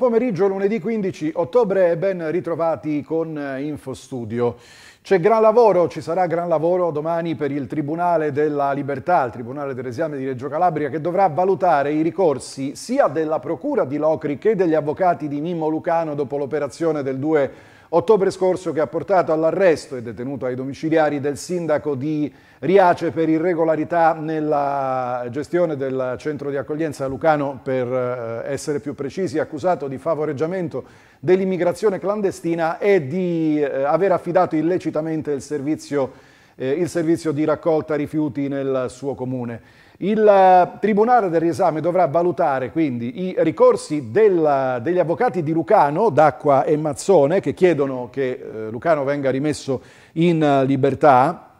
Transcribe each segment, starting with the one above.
pomeriggio, lunedì 15 ottobre e ben ritrovati con eh, Infostudio. C'è gran lavoro, ci sarà gran lavoro domani per il Tribunale della Libertà, il Tribunale del di Reggio Calabria, che dovrà valutare i ricorsi sia della Procura di Locri che degli avvocati di Mimmo Lucano dopo l'operazione del 2 Ottobre scorso che ha portato all'arresto e detenuto ai domiciliari del sindaco di Riace per irregolarità nella gestione del centro di accoglienza Lucano, per eh, essere più precisi, accusato di favoreggiamento dell'immigrazione clandestina e di eh, aver affidato illecitamente il servizio, eh, il servizio di raccolta rifiuti nel suo comune. Il eh, Tribunale del riesame dovrà valutare quindi i ricorsi del, degli avvocati di Lucano, D'Acqua e Mazzone, che chiedono che eh, Lucano venga rimesso in eh, libertà.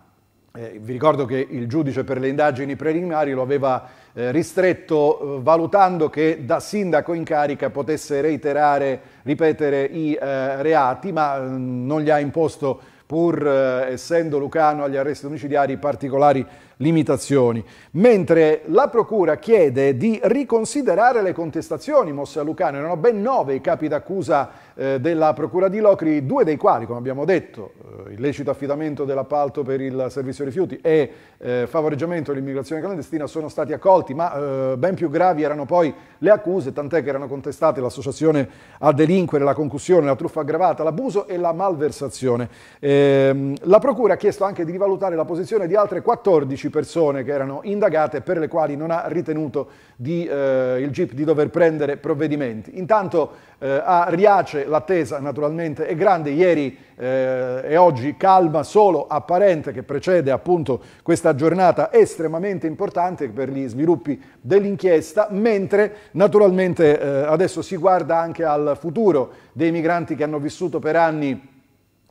Eh, vi ricordo che il giudice per le indagini preliminari lo aveva eh, ristretto eh, valutando che da sindaco in carica potesse reiterare, ripetere i reati, ma non gli ha imposto pur essendo Lucano agli arresti domiciliari particolari limitazioni, mentre la Procura chiede di riconsiderare le contestazioni mosse a Lucano. Erano ben nove i capi d'accusa eh, della Procura di Locri, due dei quali, come abbiamo detto, eh, illecito affidamento dell'appalto per il servizio rifiuti e eh, favoreggiamento dell'immigrazione clandestina sono stati accolti, ma eh, ben più gravi erano poi le accuse, tant'è che erano contestate l'associazione a delinquere, la concussione, la truffa aggravata, l'abuso e la malversazione. Ehm, la Procura ha chiesto anche di rivalutare la posizione di altre 14 persone che erano indagate per le quali non ha ritenuto di, eh, il GIP di dover prendere provvedimenti. Intanto eh, a Riace l'attesa naturalmente è grande, ieri eh, e oggi calma solo apparente che precede appunto questa giornata estremamente importante per gli sviluppi dell'inchiesta, mentre naturalmente eh, adesso si guarda anche al futuro dei migranti che hanno vissuto per anni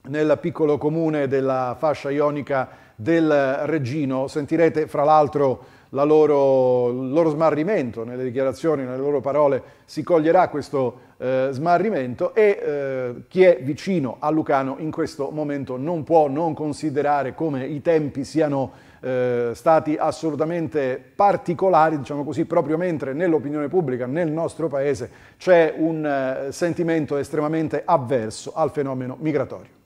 nel piccolo comune della fascia ionica del Regino. Sentirete fra l'altro la loro, il loro smarrimento nelle dichiarazioni, nelle loro parole, si coglierà questo eh, smarrimento e eh, chi è vicino a Lucano in questo momento non può non considerare come i tempi siano eh, stati assolutamente particolari, diciamo così, proprio mentre nell'opinione pubblica, nel nostro paese, c'è un eh, sentimento estremamente avverso al fenomeno migratorio.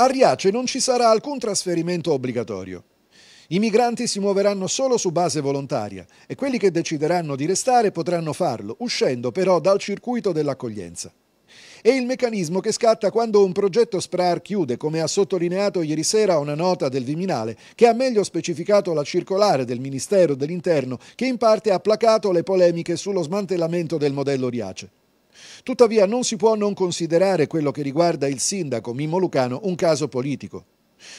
A Riace non ci sarà alcun trasferimento obbligatorio. I migranti si muoveranno solo su base volontaria e quelli che decideranno di restare potranno farlo, uscendo però dal circuito dell'accoglienza. È il meccanismo che scatta quando un progetto SPRAR chiude, come ha sottolineato ieri sera una nota del Viminale, che ha meglio specificato la circolare del Ministero dell'Interno, che in parte ha placato le polemiche sullo smantellamento del modello Riace. Tuttavia non si può non considerare quello che riguarda il sindaco Mimmo Lucano un caso politico.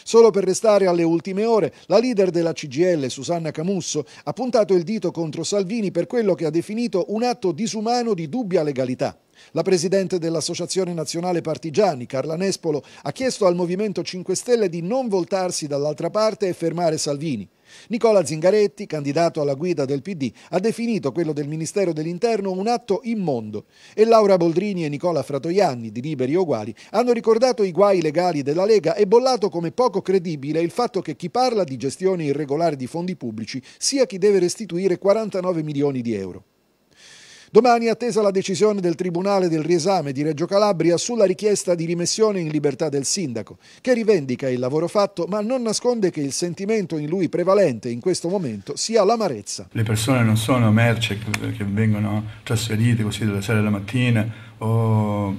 Solo per restare alle ultime ore, la leader della CGL, Susanna Camusso, ha puntato il dito contro Salvini per quello che ha definito un atto disumano di dubbia legalità. La presidente dell'Associazione Nazionale Partigiani, Carla Nespolo, ha chiesto al Movimento 5 Stelle di non voltarsi dall'altra parte e fermare Salvini. Nicola Zingaretti, candidato alla guida del PD, ha definito quello del Ministero dell'Interno un atto immondo e Laura Boldrini e Nicola Fratoianni di Liberi Uguali hanno ricordato i guai legali della Lega e bollato come poco credibile il fatto che chi parla di gestione irregolare di fondi pubblici sia chi deve restituire 49 milioni di euro. Domani è attesa la decisione del Tribunale del riesame di Reggio Calabria sulla richiesta di rimessione in libertà del sindaco, che rivendica il lavoro fatto ma non nasconde che il sentimento in lui prevalente in questo momento sia l'amarezza. Le persone non sono merce che vengono trasferite così dalla sera alla mattina o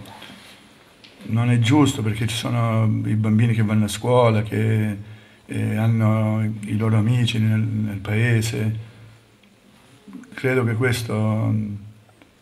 non è giusto perché ci sono i bambini che vanno a scuola, che eh, hanno i loro amici nel paese. Credo che questo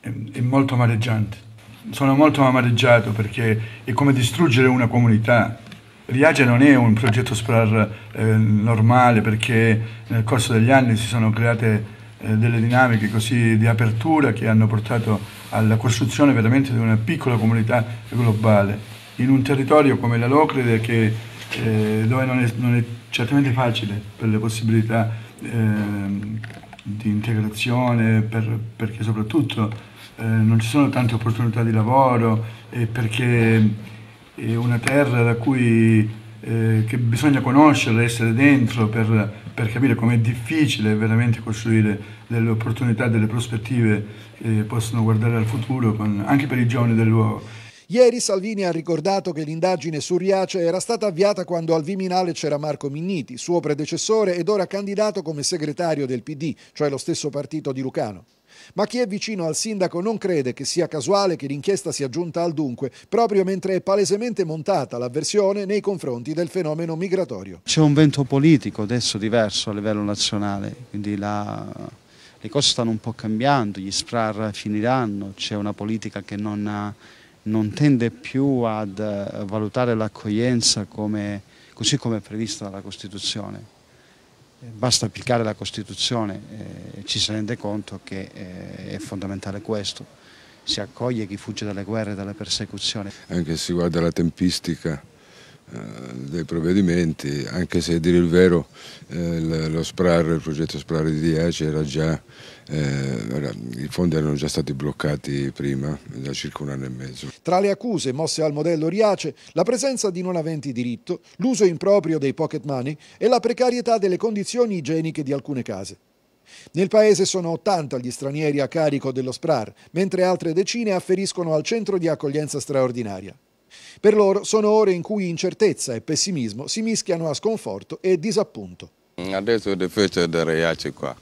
è, è molto amareggiante. Sono molto amareggiato perché è come distruggere una comunità. Riage non è un progetto SPRAR eh, normale perché nel corso degli anni si sono create eh, delle dinamiche così di apertura che hanno portato alla costruzione veramente di una piccola comunità globale in un territorio come la Locride che, eh, dove non è, non è, certamente facile per le possibilità ehm, di integrazione per, perché soprattutto eh, non ci sono tante opportunità di lavoro e perché è una terra da cui eh, che bisogna conoscere, essere dentro per, per capire com'è difficile veramente costruire delle opportunità, delle prospettive che eh, possono guardare al futuro, con, anche per i giovani del luogo. Ieri Salvini ha ricordato che l'indagine su Riace era stata avviata quando al Viminale c'era Marco Minniti, suo predecessore ed ora candidato come segretario del PD, cioè lo stesso partito di Lucano. Ma chi è vicino al sindaco non crede che sia casuale che l'inchiesta sia giunta al dunque, proprio mentre è palesemente montata l'avversione nei confronti del fenomeno migratorio. C'è un vento politico adesso diverso a livello nazionale, quindi la... le cose stanno un po' cambiando, gli SPRAR finiranno, c'è una politica che non ha non tende più ad eh, valutare l'accoglienza così come è prevista dalla Costituzione. Eh, basta applicare la Costituzione eh, e ci si rende conto che è fondamentale questo. Si accoglie chi fugge dalle guerre e dalle persecuzioni. Anche se si guarda la tempistica eh, dei provvedimenti, anche se a dire il vero eh, lo SPRAR, il progetto SPRAR di 10 era già, eh, era, i fondi erano già stati bloccati prima, da circa un anno e mezzo. Tra le accuse mosse al modello Riace, la presenza di non aventi diritto, l'uso improprio dei pocket money e la precarietà delle condizioni igieniche di alcune case. Nel paese sono 80 gli stranieri a carico dello SPRAR, mentre altre decine afferiscono al centro di accoglienza straordinaria. Per loro sono ore in cui incertezza e pessimismo si mischiano a sconforto e disappunto. Mm, adesso difficile da reagire qua,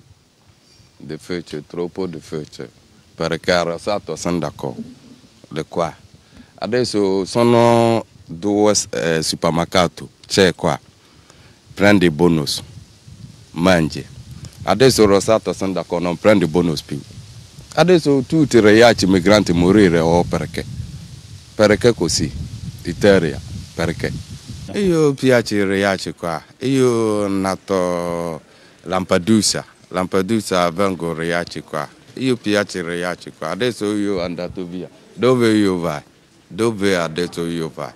difficile, troppo difficile, perché è arrasato Sandaco da qua. Adesso sono due eh, supermercati, c'è qua, prendi bonus, mangi. Adesso Rosato Sandaco non prende bonus più. Adesso tutti reagire migranti morire o oh, perché? Perché così? l'Italia. Perché? Io piace Riace qua. Io nato Lampedusa. Lampedusa vengo Riace qua. Io piace Riace qua. Adesso io andato via. Dove io vai? Dove adesso io vai?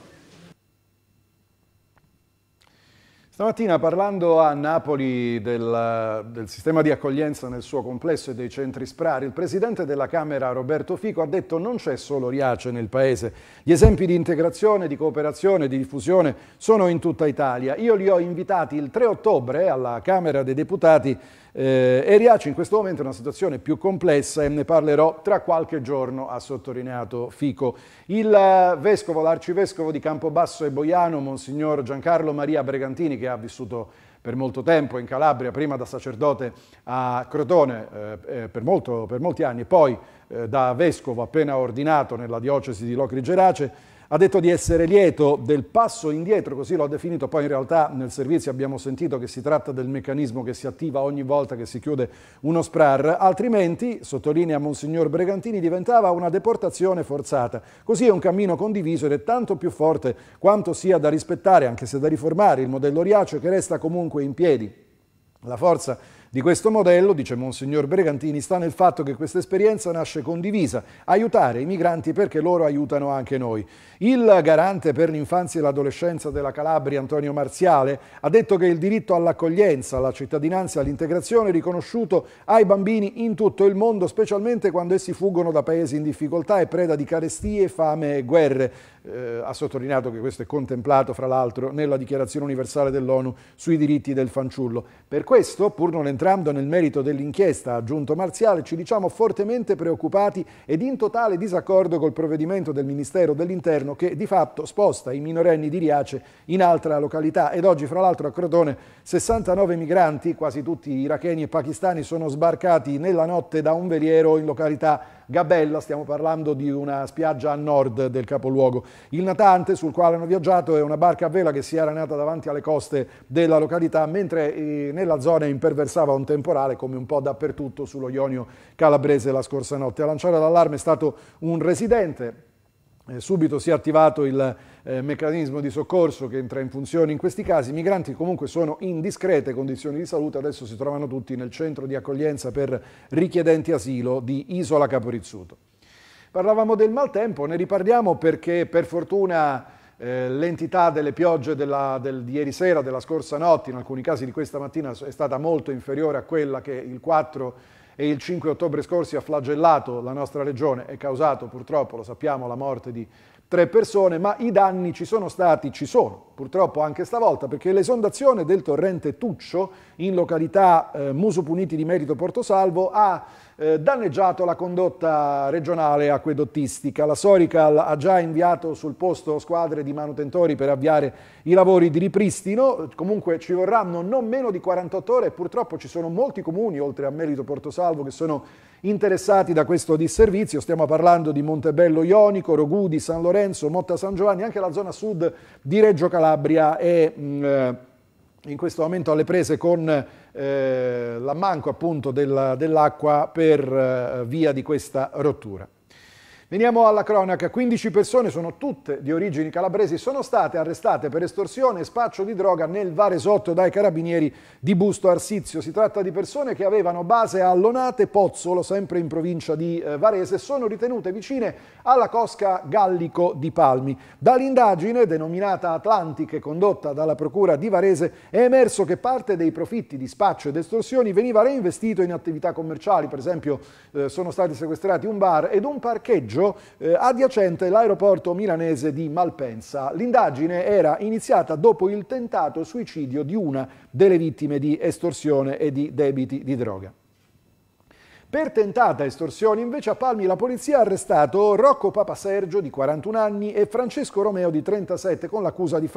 Stamattina parlando a Napoli del, del, sistema di accoglienza nel suo complesso e dei centri sprari, il presidente della Camera Roberto Fico ha detto non c'è solo Riace nel paese, gli esempi di integrazione, di cooperazione, di diffusione sono in tutta Italia. Io li ho invitati il 3 ottobre alla Camera dei Deputati eh, Eriaci in questo momento è una situazione più complessa e ne parlerò tra qualche giorno, ha sottolineato Fico. Il eh, vescovo, l'arcivescovo di Campobasso e Boiano, Monsignor Giancarlo Maria Bregantini, che ha vissuto per molto tempo in Calabria, prima da sacerdote a Crotone eh, eh per, molto, per, molti anni, poi eh, da vescovo appena ordinato nella diocesi di Locri Gerace, ha detto di essere lieto del passo indietro, così l'ho definito, poi in realtà nel servizio abbiamo sentito che si tratta del meccanismo che si attiva ogni volta che si chiude uno SPRAR, altrimenti, sottolinea Monsignor Bregantini, diventava una deportazione forzata. Così è un cammino condiviso ed è tanto più forte quanto sia da rispettare, anche se da riformare, il modello Riace che resta comunque in piedi. La forza di questo modello, dice Monsignor Bregantini, sta nel fatto che questa esperienza nasce condivisa, aiutare i migranti perché loro aiutano anche noi. Il garante per l'infanzia e l'adolescenza della Calabria, Antonio Marziale, ha detto che il diritto all'accoglienza, alla cittadinanza e all'integrazione è riconosciuto ai bambini in tutto il mondo, specialmente quando essi fuggono da paesi in difficoltà e preda di carestie, fame e guerre. Eh, ha sottolineato che questo è contemplato, fra l'altro, nella Dichiarazione Universale dell'ONU sui diritti del fanciullo. Per questo, pur non entrando Entrando nel merito dell'inchiesta, ha aggiunto Marziale, ci diciamo fortemente preoccupati ed in totale disaccordo col provvedimento del Ministero dell'Interno che di fatto sposta i minorenni di Riace in altra località ed oggi fra l'altro a Crotone 69 migranti, quasi tutti iracheni e pakistani, sono sbarcati nella notte da un veliero in località Gabella, stiamo parlando di una spiaggia a nord del capoluogo. Il natante sul quale hanno viaggiato è una barca a vela che si era nata davanti alle coste della località, mentre eh, nella zona imperversava un temporale come un po' dappertutto sullo Ionio calabrese la scorsa notte. A lanciare l'allarme è stato un residente eh, subito si è attivato il eh, meccanismo di soccorso che entra in funzione in questi casi. I migranti comunque sono in discrete condizioni di salute, adesso si trovano tutti nel centro di accoglienza per richiedenti asilo di Isola Caporizzuto. Parlavamo del maltempo, ne riparliamo perché per fortuna eh, l'entità delle piogge della, del, di ieri sera, della scorsa notte, in alcuni casi di questa mattina, è stata molto inferiore a quella che il 4 e il 5 ottobre scorso ha flagellato la nostra regione e causato purtroppo, lo sappiamo, la morte di tre persone, ma i danni ci sono stati, ci sono, purtroppo anche stavolta, perché l'esondazione del torrente Tuccio in località eh, Muso Puniti di Merito Portosalvo ha eh, danneggiato la condotta regionale acquedottistica. La Sorical ha già inviato sul posto squadre di manutentori per avviare i lavori di ripristino, comunque ci vorranno non meno di 48 ore e purtroppo ci sono molti comuni, oltre a Merito Portosalvo, che sono interessati da questo disservizio. Stiamo parlando di Montebello Ionico, Rogudi, San Lorenzo, Motta San Giovanni, anche la zona sud di Reggio Calabria è mm, eh, in questo momento alle prese con eh, l'ammanco appunto dell'acqua per eh, via di questa rottura. Veniamo alla cronaca. 15 persone, sono tutte di origini calabresi, sono state arrestate per estorsione e spaccio di droga nel Varesotto dai carabinieri di Busto Arsizio. Si tratta di persone che avevano base a Lonate Pozzolo, sempre in provincia di eh, Varese, e sono ritenute vicine alla cosca Gallico di Palmi. Dall'indagine, denominata Atlantiche, condotta dalla Procura di Varese, è emerso che parte dei profitti di spaccio ed estorsioni veniva reinvestito in attività commerciali. Per esempio eh, sono stati sequestrati un bar ed un parcheggio Viaggio, eh, adiacente l'aeroporto milanese di Malpensa. L'indagine era iniziata dopo il tentato suicidio di una delle vittime di estorsione e di debiti di droga. Per tentata estorsione invece a Palmi la polizia ha arrestato Rocco Papa Sergio di 41 anni e Francesco Romeo di 37 con l'accusa di,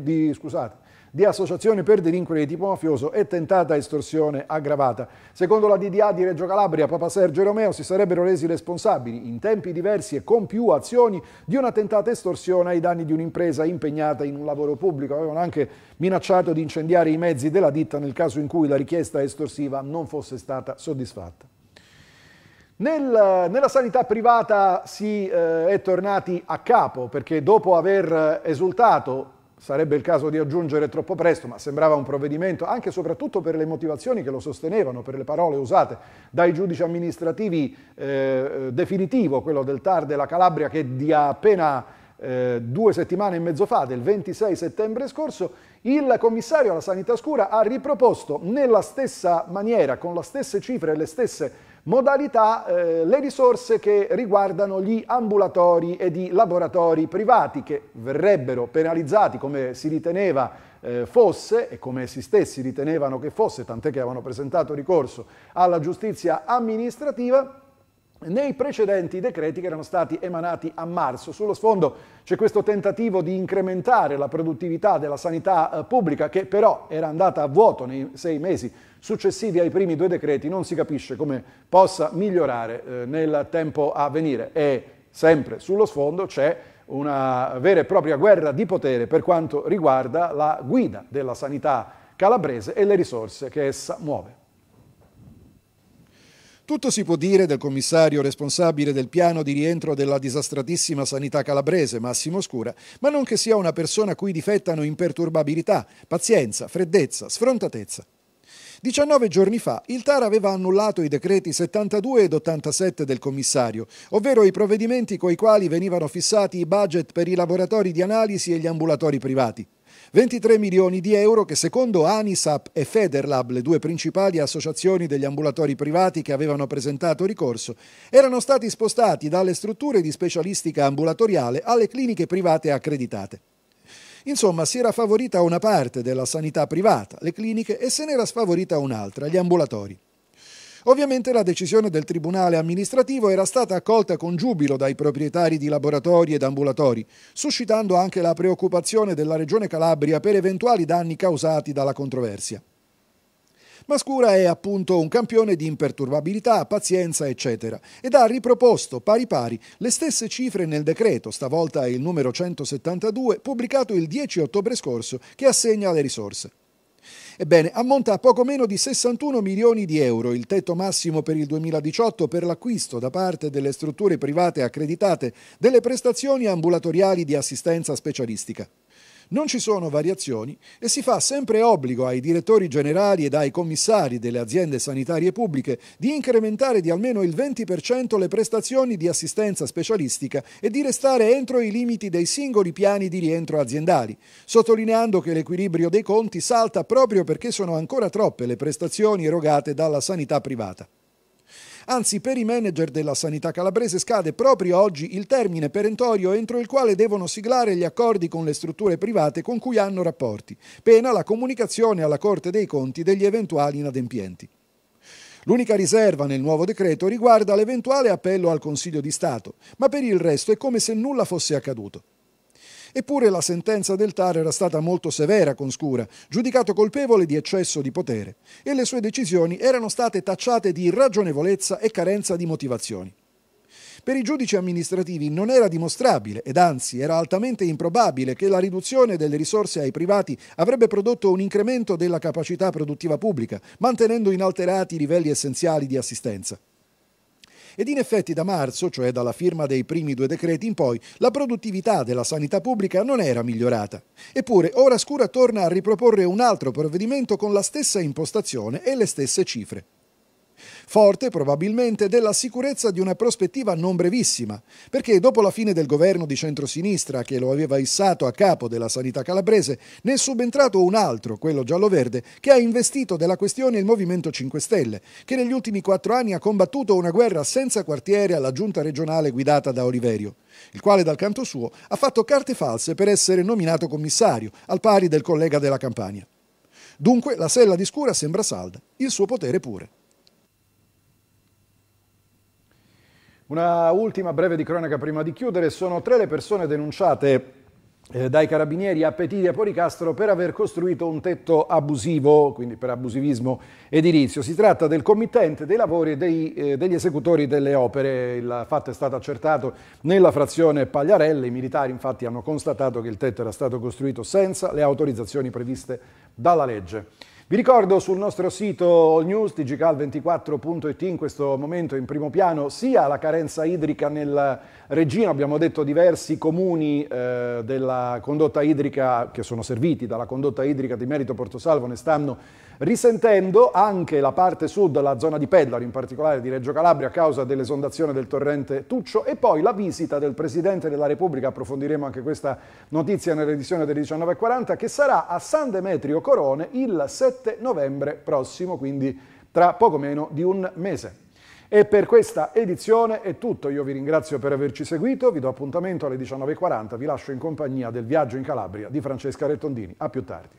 di, scusate, di associazione per delinquere di tipo mafioso e tentata estorsione aggravata. Secondo la DDA di Reggio Calabria, Papa Sergio e Romeo si sarebbero resi responsabili in tempi diversi e con più azioni di una tentata estorsione ai danni di un'impresa impegnata in un lavoro pubblico. Avevano anche minacciato di incendiare i mezzi della ditta nel caso in cui la richiesta estorsiva non fosse stata soddisfatta. Nel, nella sanità privata si eh, è tornati a capo perché dopo aver esultato sarebbe il caso di aggiungere troppo presto, ma sembrava un provvedimento, anche e soprattutto per le motivazioni che lo sostenevano, per le parole usate dai giudici amministrativi, eh, eh definitivo, quello del TAR della Calabria che di appena eh, due settimane e mezzo fa, del 26 settembre scorso, il commissario alla sanità scura ha riproposto nella stessa maniera, con le stesse cifre e le stesse modalità eh, le risorse che riguardano gli ambulatori ed i laboratori privati che verrebbero penalizzati come si riteneva eh, fosse e come essi stessi ritenevano che fosse, tant'è che avevano presentato ricorso alla giustizia amministrativa nei precedenti decreti che erano stati emanati a marzo. Sullo sfondo c'è questo tentativo di incrementare la produttività della sanità eh, pubblica che però era andata a vuoto nei sei mesi successivi ai primi due decreti, non si capisce come possa migliorare eh, nel tempo a venire e sempre sullo sfondo c'è una vera e propria guerra di potere per quanto riguarda la guida della sanità calabrese e le risorse che essa muove. Tutto si può dire del commissario responsabile del piano di rientro della disastratissima sanità calabrese, Massimo Scura, ma non che sia una persona a cui difettano imperturbabilità, pazienza, freddezza, sfrontatezza. 19 giorni fa il TAR aveva annullato i decreti 72 ed 87 del commissario, ovvero i provvedimenti coi quali venivano fissati i budget per i laboratori di analisi e gli ambulatori privati. 23 milioni di euro che secondo Anisap e Federlab, le due principali associazioni degli ambulatori privati che avevano presentato ricorso, erano stati spostati dalle strutture di specialistica ambulatoriale alle cliniche private accreditate. Insomma, si era favorita una parte della sanità privata, le cliniche, e se n'era sfavorita un'altra, gli ambulatori. Ovviamente la decisione del Tribunale amministrativo era stata accolta con giubilo dai proprietari di laboratori ed ambulatori, suscitando anche la preoccupazione della Regione Calabria per eventuali danni causati dalla controversia. Mascura è appunto un campione di imperturbabilità, pazienza, eccetera, ed ha riproposto pari pari le stesse cifre nel decreto, stavolta il numero 172, pubblicato il 10 ottobre scorso, che assegna le risorse. Ebbene, ammonta a poco meno di 61 milioni di euro il tetto massimo per il 2018 per l'acquisto da parte delle strutture private accreditate delle prestazioni ambulatoriali di assistenza specialistica. Non ci sono variazioni e si fa sempre obbligo ai direttori generali ed ai commissari delle aziende sanitarie pubbliche di incrementare di almeno il 20% le prestazioni di assistenza specialistica e di restare entro i limiti dei singoli piani di rientro aziendali, sottolineando che l'equilibrio dei conti salta proprio perché sono ancora troppe le prestazioni erogate dalla sanità privata. Anzi, per i manager della sanità calabrese scade proprio oggi il termine perentorio entro il quale devono siglare gli accordi con le strutture private con cui hanno rapporti, pena la comunicazione alla Corte dei Conti degli eventuali inadempienti. L'unica riserva nel nuovo decreto riguarda l'eventuale appello al Consiglio di Stato, ma per il resto è come se nulla fosse accaduto. Eppure la sentenza del TAR era stata molto severa con Scura, giudicato colpevole di eccesso di potere, e le sue decisioni erano state tacciate di irragionevolezza e carenza di motivazioni. Per i giudici amministrativi non era dimostrabile ed anzi era altamente improbabile che la riduzione delle risorse ai privati avrebbe prodotto un incremento della capacità produttiva pubblica, mantenendo inalterati i livelli essenziali di assistenza. Ed in effetti da marzo, cioè dalla firma dei primi due decreti in poi, la produttività della sanità pubblica non era migliorata. Eppure ora Scura torna a riproporre un altro provvedimento con la stessa impostazione e le stesse cifre forte probabilmente della sicurezza di una prospettiva non brevissima, perché dopo la fine del governo di centrosinistra che lo aveva issato a capo della sanità calabrese, ne è subentrato un altro, quello giallo-verde, che ha investito della questione il Movimento 5 Stelle, che negli ultimi quattro anni ha combattuto una guerra senza quartiere alla giunta regionale guidata da Oliverio, il quale dal canto suo ha fatto carte false per essere nominato commissario, al pari del collega della Campania. Dunque la sella di Scura sembra salda, il suo potere pure. Una ultima breve di cronaca prima di chiudere, sono tre le persone denunciate eh, dai carabinieri a Petidia Poricastro per aver costruito un tetto abusivo, quindi per abusivismo edilizio. Si tratta del committente dei lavori e dei, eh, degli esecutori delle opere. Il fatto è stato accertato nella frazione Pagliarelle. I militari infatti hanno constatato che il tetto era stato costruito senza le autorizzazioni previste dalla legge. Vi ricordo sul nostro sito news tgcal24.it in questo momento in primo piano sia la carenza idrica nel Regino, abbiamo detto diversi comuni eh, della condotta idrica che sono serviti dalla condotta idrica di merito Porto Salvo ne stanno risentendo anche la parte sud, la zona di Pellari, in particolare di Reggio Calabria, a causa dell'esondazione del torrente Tuccio, e poi la visita del Presidente della Repubblica, approfondiremo anche questa notizia nell'edizione del 19.40, che sarà a San Demetrio Corone il 7 novembre prossimo, quindi tra poco meno di un mese. E per questa edizione è tutto, io vi ringrazio per averci seguito, vi do appuntamento alle 19.40, vi lascio in compagnia del viaggio in Calabria di Francesca Rettondini. A più tardi.